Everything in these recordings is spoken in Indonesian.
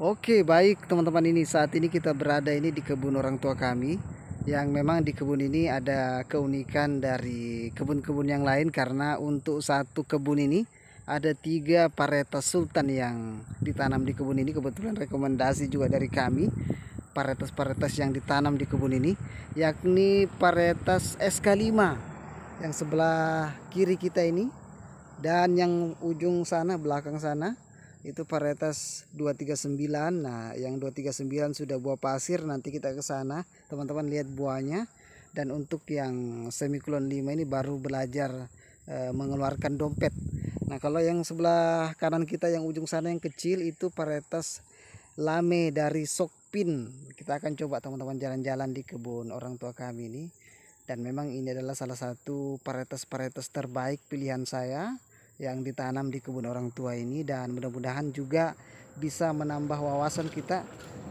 Oke baik teman-teman ini saat ini kita berada ini di kebun orang tua kami yang memang di kebun ini ada keunikan dari kebun-kebun yang lain karena untuk satu kebun ini ada tiga varietas sultan yang ditanam di kebun ini kebetulan rekomendasi juga dari kami varietas-varietas yang ditanam di kebun ini yakni varietas SK5 yang sebelah kiri kita ini dan yang ujung sana belakang sana itu varietas 239 nah yang 239 sudah buah pasir nanti kita ke sana teman-teman lihat buahnya dan untuk yang semikulon 5 ini baru belajar e, mengeluarkan dompet nah kalau yang sebelah kanan kita yang ujung sana yang kecil itu varietas lame dari Sokpin kita akan coba teman-teman jalan-jalan di kebun orang tua kami ini dan memang ini adalah salah satu varietas-varietas terbaik pilihan saya yang ditanam di kebun orang tua ini dan mudah-mudahan juga bisa menambah wawasan kita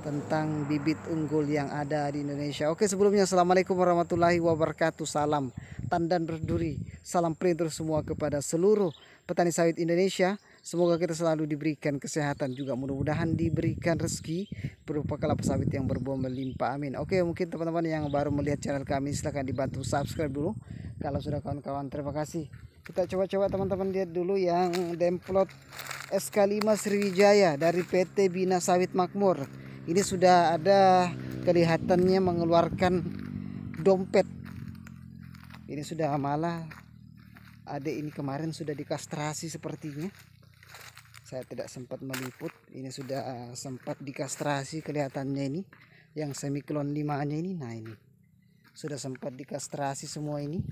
tentang bibit unggul yang ada di Indonesia. Oke, sebelumnya Assalamualaikum warahmatullahi wabarakatuh. Salam tandan berduri. Salam printer semua kepada seluruh petani sawit Indonesia. Semoga kita selalu diberikan kesehatan juga. Mudah-mudahan diberikan rezeki berupa kelapa sawit yang berbuah melimpah. Amin. Oke, mungkin teman-teman yang baru melihat channel kami silahkan dibantu subscribe dulu. Kalau sudah kawan-kawan, terima kasih kita coba-coba teman-teman lihat dulu yang demplot SK5 Sriwijaya dari PT Bina Sawit Makmur ini sudah ada kelihatannya mengeluarkan dompet ini sudah malah adik ini kemarin sudah dikastrasi sepertinya saya tidak sempat meliput ini sudah eh, sempat dikastrasi kelihatannya ini yang semiklon limanya ini nah ini sudah sempat dikastrasi semua ini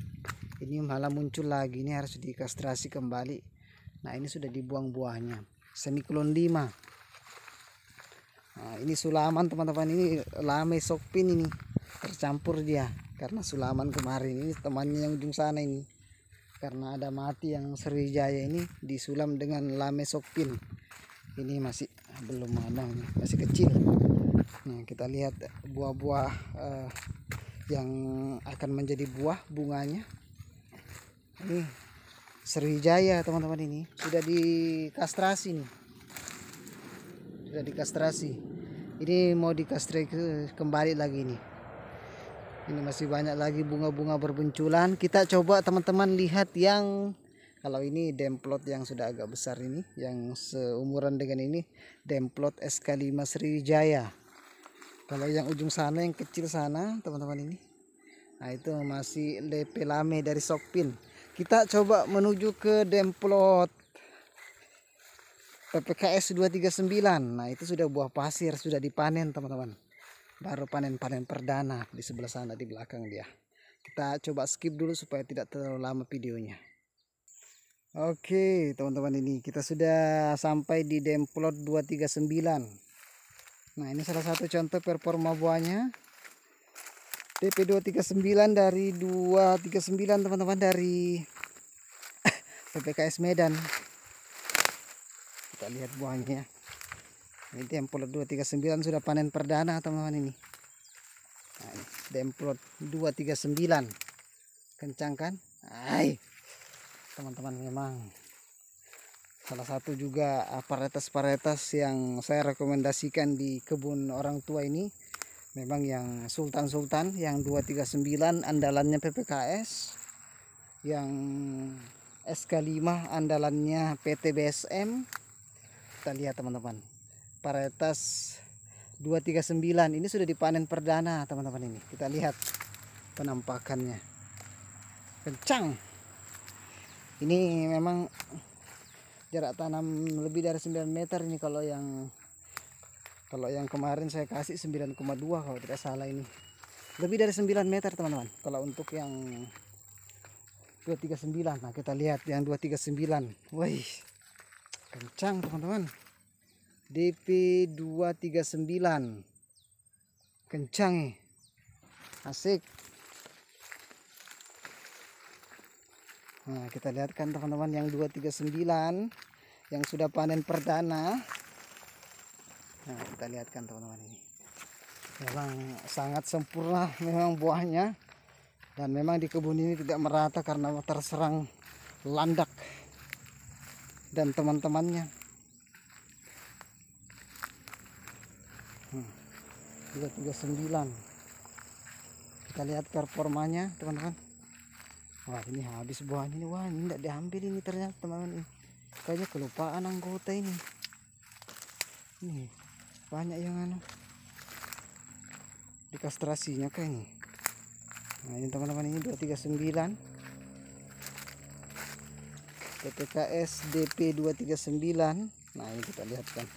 ini malah muncul lagi ini harus dikastrasi kembali nah ini sudah dibuang buahnya semikulon 5 nah, ini sulaman teman-teman ini lame sokpin ini tercampur dia karena sulaman kemarin ini temannya yang ujung sana ini karena ada mati yang Sriwijaya ini disulam dengan lame sokpin ini masih belum ada masih kecil nah kita lihat buah-buah uh, yang akan menjadi buah bunganya ini Sriwijaya teman-teman ini sudah dikastrasi nih sudah dikastrasi ini mau dikastrasi kembali lagi nih ini masih banyak lagi bunga-bunga berbenculan kita coba teman-teman lihat yang kalau ini demplot yang sudah agak besar ini yang seumuran dengan ini demplot SK5 Sriwijaya kalau yang ujung sana yang kecil sana teman-teman ini nah itu masih DP lame dari Sokpin kita coba menuju ke Demplot PPKS 239 nah itu sudah buah pasir sudah dipanen teman-teman baru panen-panen perdana di sebelah sana di belakang dia kita coba skip dulu supaya tidak terlalu lama videonya Oke teman-teman ini kita sudah sampai di Demplot 239 Nah ini salah satu contoh performa buahnya. DP239 dari 239 teman-teman dari PPKS Medan. Kita lihat buahnya ya. Ini demplot 239 sudah panen perdana teman-teman ini. Nah, ini demplot 239. Kencang kan? Teman-teman memang salah satu juga varietas-varietas eh, yang saya rekomendasikan di kebun orang tua ini memang yang Sultan-Sultan yang 239 andalannya PPKS yang SK5 andalannya PT BSM kita lihat teman-teman varietas 239 ini sudah dipanen perdana teman-teman ini kita lihat penampakannya kencang ini memang jarak tanam lebih dari 9 meter ini kalau yang kalau yang kemarin saya kasih 9,2 kalau tidak salah ini lebih dari 9 meter teman-teman kalau untuk yang 239 nah kita lihat yang 239 woi kencang teman-teman DP 239 kencang nih asik Nah, kita lihat kan teman-teman yang 239 yang sudah panen perdana. Nah, kita lihatkan teman-teman ini. Memang sangat sempurna memang buahnya. Dan memang di kebun ini tidak merata karena terserang landak dan teman-temannya. Hmm, 239. Kita lihat performanya, teman-teman wah ini habis buahnya ini wah ini tidak diambil ini ternyata teman-teman kayaknya kelupaan anggota ini ini banyak yang anu dikastrasinya kayak ini nah ini teman-teman ini 239 PPKS DP 239 nah ini kita lihat kan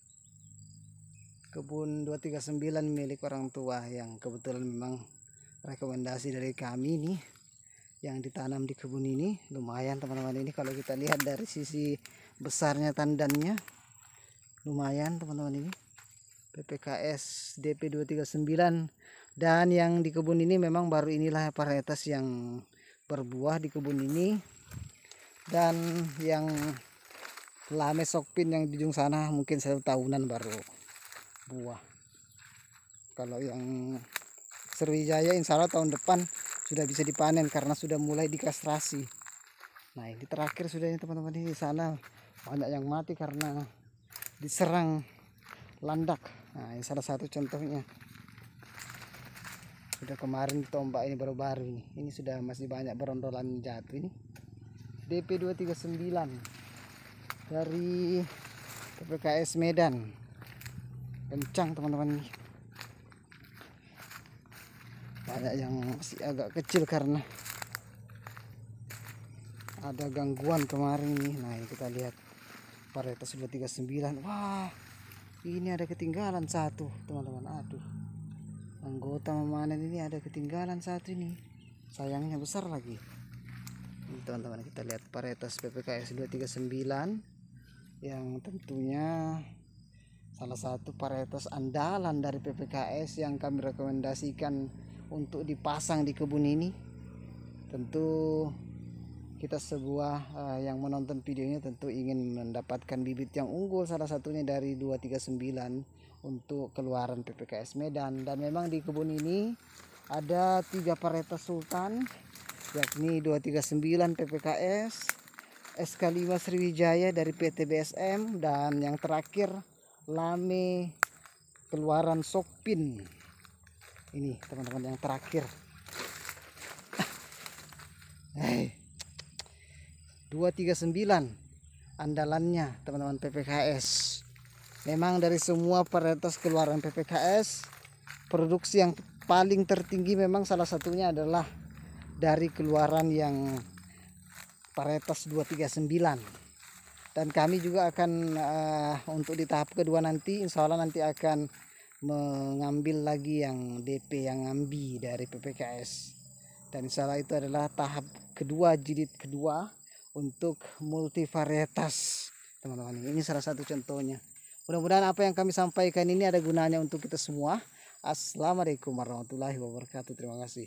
kebun 239 milik orang tua yang kebetulan memang rekomendasi dari kami nih yang ditanam di kebun ini lumayan teman-teman ini kalau kita lihat dari sisi besarnya tandannya lumayan teman-teman ini PPKS DP239 dan yang di kebun ini memang baru inilah varietas yang berbuah di kebun ini dan yang lame sokpin yang di ujung sana mungkin satu tahunan baru buah kalau yang Sriwijaya insya Allah tahun depan sudah bisa dipanen karena sudah mulai dikastrasi nah ini terakhir sudah ini teman-teman di sana banyak yang mati karena diserang landak nah ini salah satu contohnya sudah kemarin tombak ini baru-baru ini ini sudah masih banyak berondolan jatuh ini DP239 dari PPKS Medan kencang teman-teman banyak yang masih agak kecil karena ada gangguan kemarin nih nah kita lihat varietas sudah 39 wah ini ada ketinggalan satu teman-teman aduh anggota memanen ini ada ketinggalan satu ini sayangnya besar lagi teman-teman kita lihat varietas PPKS 239 yang tentunya salah satu varietas andalan dari PPKS yang kami rekomendasikan untuk dipasang di kebun ini tentu kita sebuah uh, yang menonton videonya tentu ingin mendapatkan bibit yang unggul salah satunya dari 239 untuk keluaran PPKS Medan dan memang di kebun ini ada tiga varietas Sultan yakni 239 PPKS SK5 Sriwijaya dari PT BSM dan yang terakhir Lame keluaran Sokpin ini teman-teman yang terakhir hey. 239 andalannya teman-teman PPKS memang dari semua varietas keluaran PPKS produksi yang paling tertinggi memang salah satunya adalah dari keluaran yang varietas 239 dan kami juga akan uh, untuk di tahap kedua nanti insya Allah nanti akan mengambil lagi yang DP yang ngambi dari PPKS dan salah itu adalah tahap kedua jilid kedua untuk multivarietas teman-teman ini salah satu contohnya mudah-mudahan apa yang kami sampaikan ini ada gunanya untuk kita semua Assalamualaikum warahmatullahi wabarakatuh terima kasih